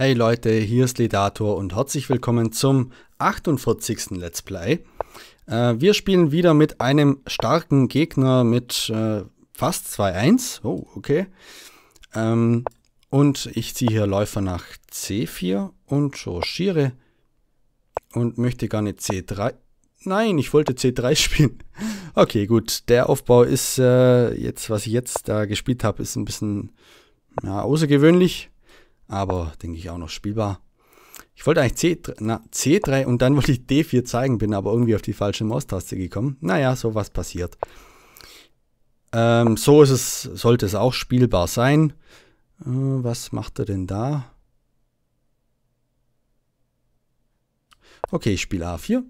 Hey Leute, hier ist Ledator und herzlich willkommen zum 48. Let's Play. Äh, wir spielen wieder mit einem starken Gegner mit äh, fast 2-1. Oh, okay. Ähm, und ich ziehe hier Läufer nach C4 und Rochiere. Und möchte gerne C3. Nein, ich wollte C3 spielen. Okay, gut. Der Aufbau ist äh, jetzt, was ich jetzt da gespielt habe, ist ein bisschen ja, außergewöhnlich aber denke ich auch noch spielbar. Ich wollte eigentlich C3, na, C3 und dann wollte ich D4 zeigen, bin aber irgendwie auf die falsche Maustaste gekommen. Naja, sowas passiert. Ähm, so ist es, sollte es auch spielbar sein. Äh, was macht er denn da? Okay, ich spiele A4.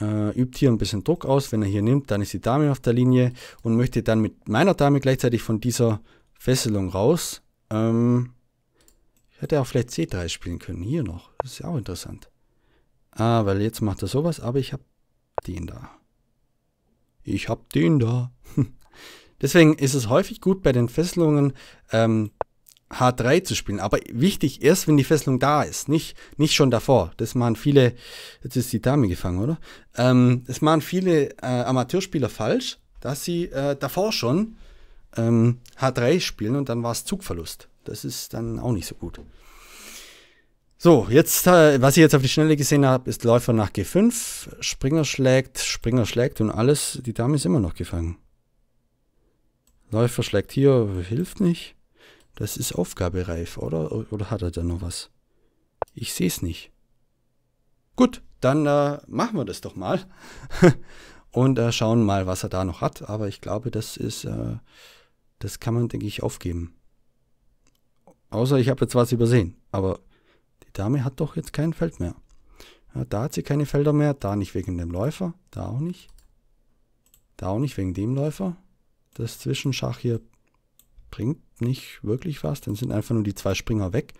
Äh, übt hier ein bisschen Druck aus. Wenn er hier nimmt, dann ist die Dame auf der Linie und möchte dann mit meiner Dame gleichzeitig von dieser Fesselung raus. Ähm, ich hätte auch vielleicht C3 spielen können. Hier noch. Das ist ja auch interessant. Ah, weil jetzt macht er sowas, aber ich habe den da. Ich habe den da. Deswegen ist es häufig gut bei den Fesselungen ähm, H3 zu spielen. Aber wichtig, erst wenn die Fesselung da ist, nicht, nicht schon davor. Das machen viele, jetzt ist die Dame gefangen, oder? Ähm, das machen viele äh, Amateurspieler falsch, dass sie äh, davor schon ähm, H3 spielen und dann war es Zugverlust. Das ist dann auch nicht so gut. So, jetzt, äh, was ich jetzt auf die Schnelle gesehen habe, ist Läufer nach G5. Springer schlägt, Springer schlägt und alles. Die Dame ist immer noch gefangen. Läufer schlägt hier, hilft nicht. Das ist aufgabereif, oder? Oder hat er da noch was? Ich sehe es nicht. Gut, dann äh, machen wir das doch mal. und äh, schauen mal, was er da noch hat. Aber ich glaube, das ist, äh, das kann man, denke ich, aufgeben. Außer ich habe jetzt was übersehen. Aber die Dame hat doch jetzt kein Feld mehr. Ja, da hat sie keine Felder mehr. Da nicht wegen dem Läufer. Da auch nicht. Da auch nicht wegen dem Läufer. Das Zwischenschach hier bringt nicht wirklich was. Dann sind einfach nur die zwei Springer weg.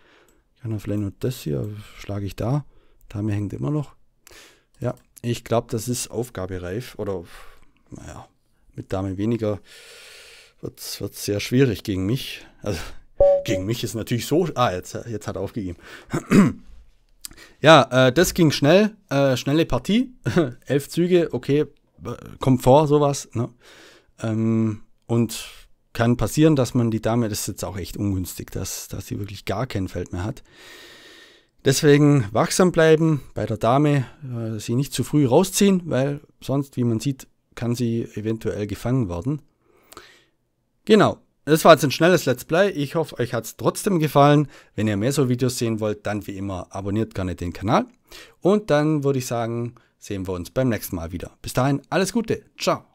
Ich kann auf Lennon das hier, schlage ich da. Dame hängt immer noch. Ja, ich glaube, das ist aufgabereif. Oder, naja, mit Dame weniger wird es sehr schwierig gegen mich. Also, gegen mich ist natürlich so. Ah, jetzt, jetzt hat er aufgegeben. ja, äh, das ging schnell. Äh, schnelle Partie. Elf Züge, okay, äh, kommt vor, sowas. Ne? Ähm, und kann passieren, dass man die Dame, das ist jetzt auch echt ungünstig, dass, dass sie wirklich gar kein Feld mehr hat. Deswegen wachsam bleiben bei der Dame, äh, sie nicht zu früh rausziehen, weil sonst, wie man sieht, kann sie eventuell gefangen werden. Genau, das war jetzt ein schnelles Let's Play. Ich hoffe, euch hat es trotzdem gefallen. Wenn ihr mehr so Videos sehen wollt, dann wie immer abonniert gerne den Kanal. Und dann würde ich sagen, sehen wir uns beim nächsten Mal wieder. Bis dahin, alles Gute. Ciao.